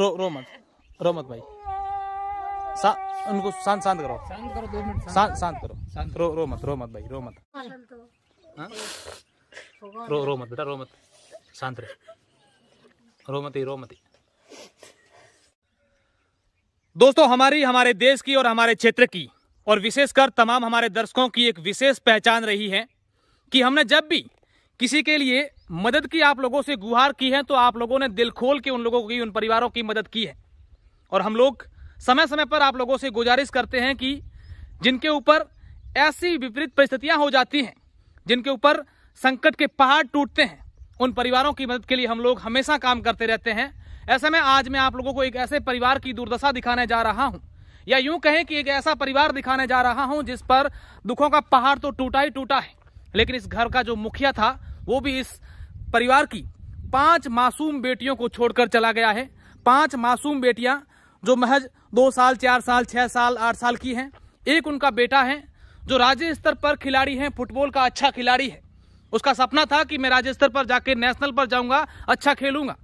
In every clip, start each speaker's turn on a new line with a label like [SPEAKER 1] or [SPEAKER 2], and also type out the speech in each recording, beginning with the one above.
[SPEAKER 1] रो रो मत रो मत भाई सा, उनको शांत शांत करो शांत करो दो मिनट शांत शांत करो रो हाँ? रो मत रो मत भाई रो मत रो रो मत बेटा रो मत शांत रहे रो मत ही रो मत ही दोस्तों हमारी हमारे देश की और हमारे क्षेत्र की और विशेषकर तमाम हमारे दर्शकों की एक विशेष पहचान रही है कि हमने जब भी किसी के लिए मदद की आप लोगों से गुहार की है तो आप लोगों ने दिल खोल के उन लोगों की उन परिवारों की मदद की है और हम लोग समय समय पर आप लोगों से गुजारिश करते हैं कि जिनके ऊपर ऐसी विपरीत परिस्थितियां हो जाती हैं जिनके ऊपर संकट के पहाड़ टूटते हैं उन परिवारों की मदद के लिए हम लोग हमेशा काम करते रहते हैं ऐसे में आज मैं आप लोगों को एक ऐसे परिवार की दुर्दशा दिखाने जा रहा हूं या यूं कहें कि एक ऐसा परिवार दिखाने जा रहा हूं जिस पर दुखों का पहाड़ तो टूटा ही टूटा है लेकिन इस घर का जो मुखिया था वो भी इस परिवार की पांच मासूम बेटियों को छोड़कर चला गया है पांच मासूम बेटियां जो महज दो साल चार साल छह साल आठ साल की हैं एक उनका बेटा है जो राज्य स्तर पर खिलाड़ी है फुटबॉल का अच्छा खिलाड़ी है उसका सपना था कि मैं राज्य स्तर पर जाके नेशनल पर जाऊंगा अच्छा खेलूंगा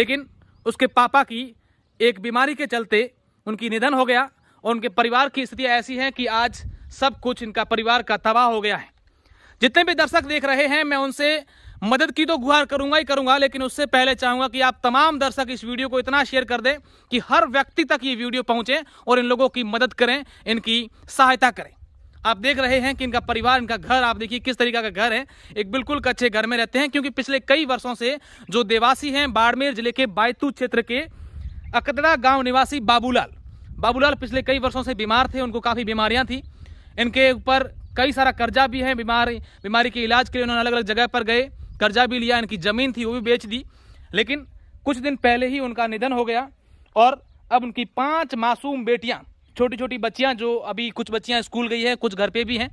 [SPEAKER 1] लेकिन उसके पापा की एक बीमारी के चलते उनकी निधन हो गया और उनके परिवार की स्थिति ऐसी है कि आज सब कुछ इनका परिवार का तबाह हो गया है जितने भी दर्शक देख रहे हैं मैं उनसे मदद की तो गुहार करूंगा ही करूंगा लेकिन उससे पहले चाहूंगा कि आप तमाम दर्शक इस वीडियो को इतना शेयर कर दें कि हर व्यक्ति तक ये वीडियो पहुंचे और इन लोगों की मदद करें इनकी सहायता करें आप देख रहे हैं कि इनका परिवार इनका घर आप देखिए किस तरीका का घर है एक बिल्कुल कच्चे घर में रहते हैं क्योंकि पिछले कई वर्षों से जो देवासी हैं बाड़मेर जिले के बायतू क्षेत्र के अकदड़ा गांव निवासी बाबूलाल बाबूलाल पिछले कई वर्षों से बीमार थे उनको काफ़ी बीमारियां थी इनके ऊपर कई सारा कर्जा भी है बीमारी बीमारी के इलाज के लिए उन्होंने अलग अलग जगह पर गए कर्जा भी लिया इनकी ज़मीन थी वो भी बेच दी लेकिन कुछ दिन पहले ही उनका निधन हो गया और अब उनकी पांच मासूम बेटियां छोटी छोटी बच्चियां जो अभी कुछ बच्चियां स्कूल गई हैं कुछ घर पे भी हैं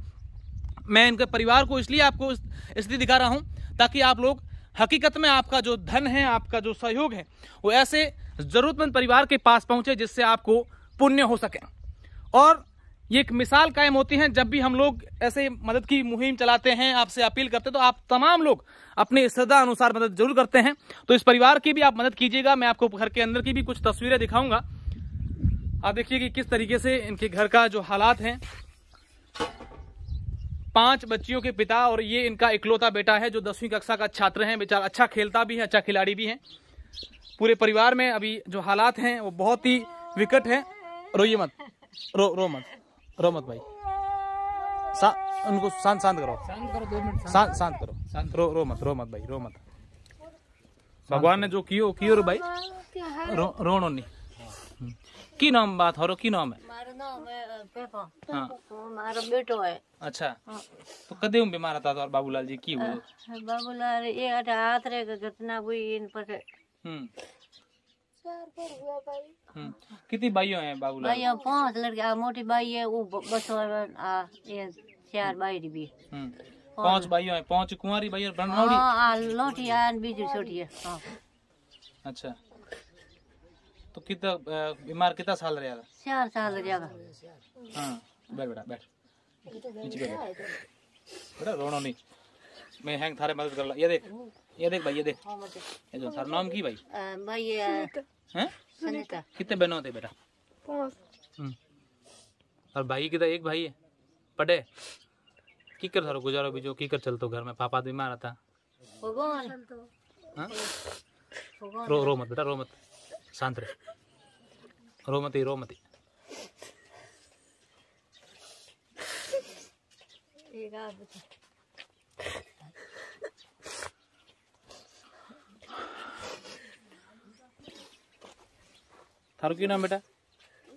[SPEAKER 1] मैं इनके परिवार को इसलिए आपको स्थिति दिखा रहा हूं ताकि आप लोग हकीकत में आपका जो धन है आपका जो सहयोग है वो ऐसे ज़रूरतमंद परिवार के पास पहुंचे जिससे आपको पुण्य हो सके और ये एक मिसाल कायम होती है जब भी हम लोग ऐसे मदद की मुहिम चलाते हैं आपसे अपील करते हैं तो आप तमाम लोग अपने श्रद्धा अनुसार मदद जरूर करते हैं तो इस परिवार की भी आप मदद कीजिएगा मैं आपको घर के अंदर की भी कुछ तस्वीरें दिखाऊंगा आप देखिए कि किस तरीके से इनके घर का जो हालात है पांच बच्चियों के पिता और ये इनका इकलौता बेटा है जो दसवीं कक्षा का छात्र है बेचारा अच्छा खेलता भी है अच्छा खिलाड़ी भी है पूरे परिवार में अभी जो हालात हैं वो बहुत ही विकट है रोइए मत रो रो मत रो मत भाई सा, उनको शांत शांत करो शांत करो दो मिनट शांत शांत करो रो रो मत रो मत भाई रो मत भगवान ने जो कियो कियो रो भाई रो रोनो नहीं की नाम बात हो की नाम है
[SPEAKER 2] मारा नाम हाँ। मारो बेटो है
[SPEAKER 1] अच्छा हाँ। तो कदे हम बीमार था और बाबूलाल जी की हुआ
[SPEAKER 2] बाबूलाल ये हाथ रे घटना हुई इन पर हम्म हुआ भाई
[SPEAKER 1] हम्म। कितनी भाइयों हैं बाबूलाल भाइयों
[SPEAKER 2] पांच लड़के मोटी भाई है वो बस और चार भाई भी
[SPEAKER 1] हम्म। पांच भाइयों हैं पांच कुंवारी भाई और ब्रह्मणौड़ी हाँ,
[SPEAKER 2] हां लोटी आन बीजी छोटी है हां
[SPEAKER 1] अच्छा तो कितना बीमार कितना साल रहेगा
[SPEAKER 2] चार साल रहेगा हां बैठ बेटा बैठ नीचे बैठ बेटा
[SPEAKER 1] रोनो नहीं मैं हैंग थारे मदद कर ला ये देख ये देख भाई ये देख हाँ, ये जो सर नाम की भाई भाई हैं सुनीता कितने बहनों थे बेटा पांच हम्म। और भाई कितना एक भाई है पढ़े की कर थारो गुजारो बीजो की कर चलतो घर में पापा बीमार था भगवान हाँ? रो रो मत बेटा रो मत शांत रहे रो मत ही रो मत एक आप थारू की नाम बेटा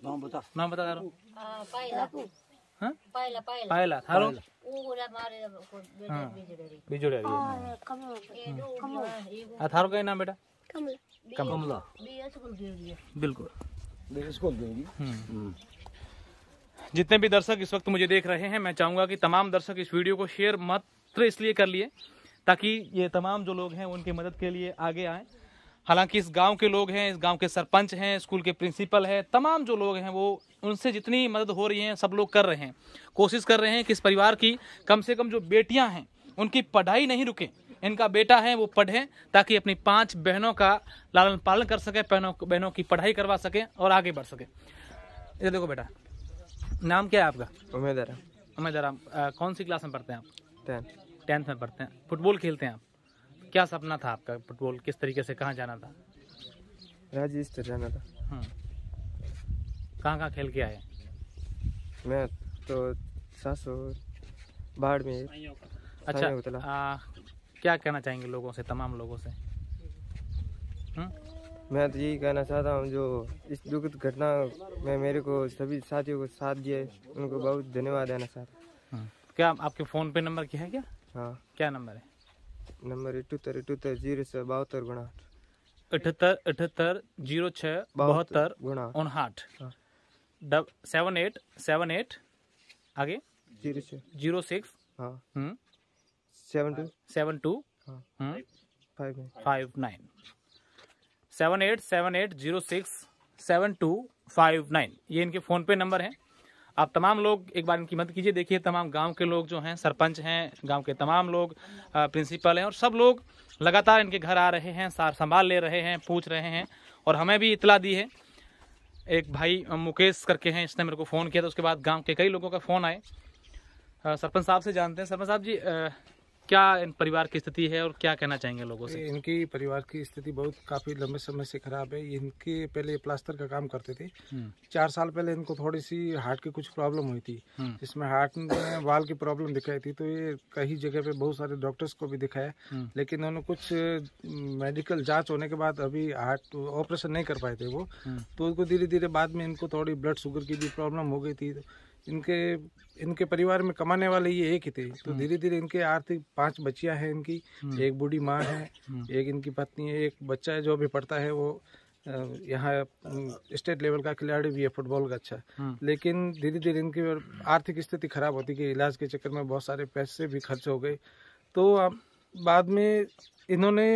[SPEAKER 1] नाम बता नाम बता थारू
[SPEAKER 3] हाँ? पायला पायला पायला थारो ओला मारे हाँ। बिजो डेरी का नाम बेटा कमला कमला बीएस बिल्कुल
[SPEAKER 1] हम्म। हम्म। जितने भी दर्शक इस वक्त मुझे देख रहे हैं मैं चाहूंगा कि तमाम दर्शक इस वीडियो को शेयर मात्र इसलिए कर लिए ताकि ये तमाम जो लोग हैं उनकी मदद के लिए आगे आएँ हालांकि इस गांव के लोग हैं इस गांव के सरपंच हैं स्कूल के प्रिंसिपल हैं तमाम जो लोग हैं वो उनसे जितनी मदद हो रही है सब लोग कर रहे हैं कोशिश कर रहे हैं कि इस परिवार की कम से कम जो बेटियां हैं उनकी पढ़ाई नहीं रुके इनका बेटा है वो पढ़ें ताकि अपनी पांच बहनों का लालन पालन कर सकें बहनों बहनों की पढ़ाई करवा सकें और आगे बढ़ सकें इधर देखो बेटा नाम क्या है आपका उम्मीद उमेदाराम कौन सी क्लास में पढ़ते हैं आप टेंथ टेंथ में पढ़ते हैं फुटबॉल खेलते हैं आप क्या सपना था आपका फुटबॉल किस तरीके से कहाँ जाना था राजस्थान
[SPEAKER 2] जाना था हम्म।
[SPEAKER 1] कहाँ कहाँ खेल के आए
[SPEAKER 2] मैं तो सासुर बाढ़ में अच्छा
[SPEAKER 1] आ, क्या कहना चाहेंगे लोगों से तमाम लोगों से हुँ?
[SPEAKER 2] हम्म? मैं तो यही कहना चाहता हूँ जो इस दुखद घटना में मेरे को सभी साथियों को साथ दिए उनको बहुत
[SPEAKER 1] धन्यवाद देना चाहता हूँ हम्म। क्या आपके फ़ोन पे नंबर क्या है क्या हाँ क्या नंबर है
[SPEAKER 2] नंबर इठहत्तर इठहत्तर जीरो छः बहत्तर गुणा
[SPEAKER 1] अठहत्तर अठहत्तर जीरो छः बहत्तर गुणा उनहाठ हाँ। डब सेवन एट सेवन एट आगे जीरो छः जीरो सिक्स हाँ। हम्म। सेवन टू सेवन टू हाँ। हम्म। Five nine seven eight seven eight zero six seven two five nine ये इनके फ़ोन पे नंबर हैं आप तमाम लोग एक बार इनकी मदद कीजिए देखिए तमाम गांव के लोग जो हैं सरपंच हैं गांव के तमाम लोग प्रिंसिपल हैं और सब लोग लगातार इनके घर आ रहे हैं सार संभाल ले रहे हैं पूछ रहे हैं और हमें भी इतला दी है एक भाई मुकेश करके हैं इसने मेरे को फ़ोन किया था उसके बाद गाँव के कई लोगों का फ़ोन आए सरपंच साहब से जानते हैं सरपंच साहब जी क्या इन परिवार की स्थिति है और क्या कहना चाहेंगे लोगों से
[SPEAKER 2] इनकी परिवार की स्थिति बहुत काफ़ी लंबे समय से खराब है इनके पहले प्लास्टर का काम करते थे हम्म। चार साल पहले इनको थोड़ी सी हार्ट की कुछ प्रॉब्लम हुई थी इसमें हम्म। हार्ट में वाल की प्रॉब्लम दिखाई थी तो ये कई जगह पे बहुत सारे डॉक्टर्स को भी दिखाया हम्म। लेकिन उन्होंने कुछ मेडिकल जाँच होने के बाद अभी हार्ट ऑपरेशन नहीं कर पाए थे वो तो उनको धीरे धीरे बाद में इनको थोड़ी ब्लड शुगर की भी प्रॉब्लम हो गई थी इनके इनके परिवार में कमाने वाले ये एक ही थे तो हम्म। धीरे धीरे इनके आर्थिक पांच बच्चियां हैं इनकी हम्म। एक बूढ़ी माँ है हम्म। एक इनकी पत्नी है एक बच्चा है जो अभी पढ़ता है वो यहाँ स्टेट लेवल का खिलाड़ी भी है फुटबॉल का अच्छा लेकिन धीरे धीरे इनकी आर्थिक स्थिति खराब होती गई इलाज के चक्कर में बहुत सारे पैसे भी खर्च हो गए तो बाद में इन्होंने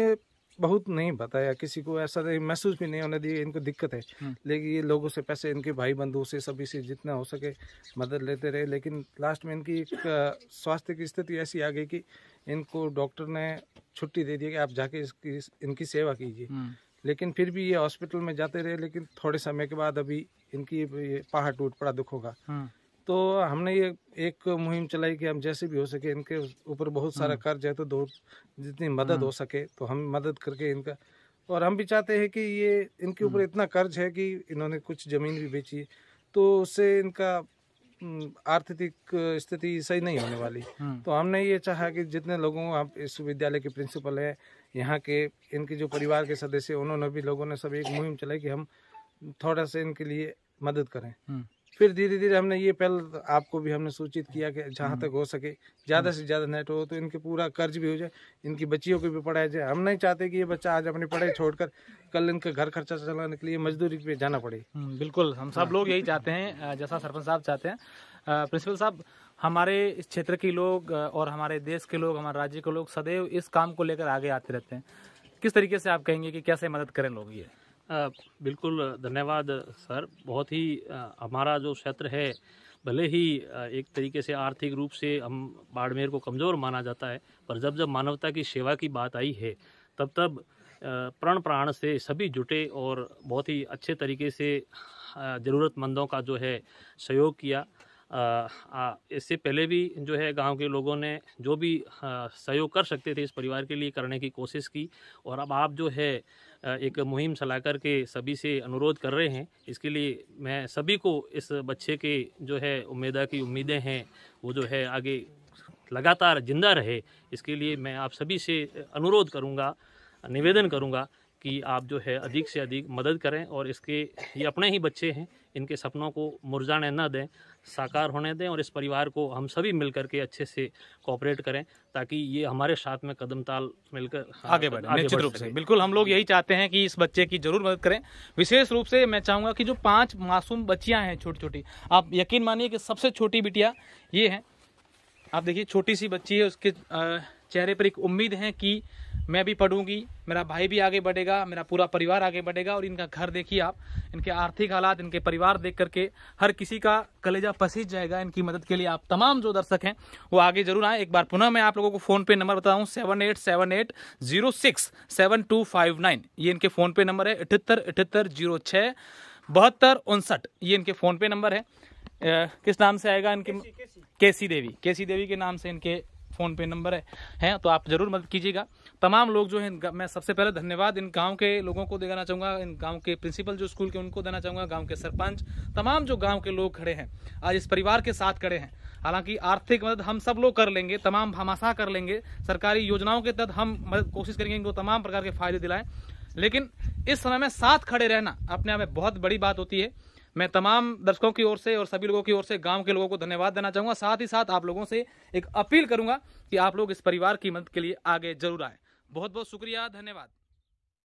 [SPEAKER 2] बहुत नहीं बताया किसी को ऐसा नहीं महसूस भी नहीं होने दिए इनको दिक्कत है हम्म। लेकिन ये लोगों से पैसे इनके भाई बंधु से सभी से जितना हो सके मदद लेते रहे लेकिन लास्ट में इनकी एक स्वास्थ्य की स्थिति ऐसी आ गई कि इनको डॉक्टर ने छुट्टी दे दी कि आप जाके इसकी इनकी सेवा कीजिए हम्म। लेकिन फिर भी ये हॉस्पिटल में जाते रहे लेकिन थोड़े समय के बाद अभी इनकी पहाड़ टूट पड़ा दुखों का तो हमने ये एक मुहिम चलाई कि हम जैसे भी हो सके इनके ऊपर बहुत सारा कर्ज हम्म। है तो दो जितनी मदद हो हम्म। सके तो हम मदद करके इनका और हम भी चाहते हैं कि ये इनके ऊपर हम्म। इतना कर्ज है कि इन्होंने कुछ ज़मीन भी बेची है तो उससे इनका आर्थिक स्थिति सही नहीं होने वाली तो हमने ये चाहा कि जितने लोगों आप इस विद्यालय के प्रिंसिपल हैं यहाँ के इनके जो परिवार के सदस्य उन्होंने भी लोगों ने सब एक मुहिम चलाई कि हम थोड़ा सा इनके लिए मदद करें फिर धीरे धीरे हमने ये पहल आपको भी हमने सूचित किया कि जहाँ तक हम्म। हो सके ज़्यादा हम्म। से ज़्यादा नेट हो तो इनके पूरा कर्ज भी हो जाए इनकी बच्चियों को भी पढ़ाया जाए हम नहीं चाहते कि ये बच्चा आज अपनी पढ़ाई छोड़कर कल इनका घर खर्चा चलाने के लिए
[SPEAKER 1] मजदूरी पे जाना पड़े
[SPEAKER 2] हम्म, बिल्कुल
[SPEAKER 1] हम सब हाँ। लोग यही चाहते हैं जैसा सरपंच साहब चाहते हैं प्रिंसिपल साहब हमारे इस क्षेत्र के लोग और हमारे देश के लोग हमारे राज्य के लोग सदैव इस काम को लेकर आगे आते रहते हैं किस तरीके से आप कहेंगे कि कैसे मदद करें लोग ये
[SPEAKER 3] बिल्कुल धन्यवाद सर बहुत ही हमारा जो क्षेत्र है भले ही एक तरीके से आर्थिक रूप से हम बाड़मेर को कमज़ोर माना जाता है पर जब जब मानवता की सेवा की बात आई है तब तब प्रण प्राण से सभी जुटे और बहुत ही अच्छे तरीके से ज़रूरतमंदों का जो है सहयोग किया इससे पहले भी जो है गांव के लोगों ने जो भी सहयोग कर सकते थे इस परिवार के लिए करने की कोशिश की और अब आप जो है एक मुहिम चला के सभी से अनुरोध कर रहे हैं इसके लिए मैं सभी को इस बच्चे के जो है उम्मीदा की उम्मीदें हैं वो जो है आगे लगातार जिंदा रहे इसके लिए मैं आप सभी से अनुरोध करूँगा निवेदन करूँगा कि आप जो है अधिक से अधिक मदद करें और इसके ये अपने ही बच्चे हैं इनके सपनों को मुरझाने ना दें साकार होने दें और इस परिवार को हम सभी मिलकर के अच्छे से कॉपरेट करें ताकि ये हमारे साथ में कदम ताल मिलकर हाँ, आगे बढ़े निश्चित रूप से बिल्कुल हम लोग यही चाहते हैं कि इस बच्चे की जरूर मदद करें विशेष
[SPEAKER 1] रूप से मैं चाहूँगा कि जो पांच मासूम बच्चियाँ हैं छोटी छोटी आप यकीन मानिए कि सबसे छोटी बिटिया ये हैं आप देखिए छोटी सी बच्ची है उसके चेहरे पर एक उम्मीद है कि मैं भी पढ़ूंगी मेरा भाई भी आगे बढ़ेगा मेरा पूरा परिवार आगे बढ़ेगा और इनका घर देखिए आप इनके आर्थिक हालात इनके परिवार देख करके हर किसी का कलेजा पसीज जाएगा इनकी मदद के लिए आप तमाम जो दर्शक हैं वो आगे जरूर आए एक बार पुनः मैं आप लोगों को फोन पे नंबर बताऊँ seven eight seven eight zero six seven two five nine ये इनके फोन पे नंबर है अठहत्तर अठहत्तर जीरो छः बहत्तर उनसठ ये इनके फोन पे नंबर है किस नाम से आएगा इनके केसी, केसी देवी केसी देवी के नाम से इनके फ़ोन पे नंबर है हैं तो आप ज़रूर मदद कीजिएगा तमाम लोग जो हैं मैं सबसे पहले धन्यवाद इन गांव के लोगों को देना चाहूँगा इन गांव के प्रिंसिपल जो स्कूल के उनको देना चाहूँगा गांव के सरपंच तमाम जो गांव के लोग खड़े हैं आज इस परिवार के साथ खड़े हैं हालांकि आर्थिक मदद हम सब लोग कर लेंगे तमाम हमासा कर लेंगे सरकारी योजनाओं के तहत हम मदद कोशिश करेंगे इनको तमाम प्रकार के फायदे दिलाएं लेकिन इस समय में साथ खड़े रहना अपने आप में बहुत बड़ी बात होती है मैं तमाम दर्शकों की ओर से और सभी लोगों की ओर से गांव के लोगों को धन्यवाद देना चाहूँगा साथ ही साथ आप लोगों से एक अपील करूँगा कि आप लोग इस परिवार की मदद के लिए आगे जरूर आएँ बहुत बहुत शुक्रिया धन्यवाद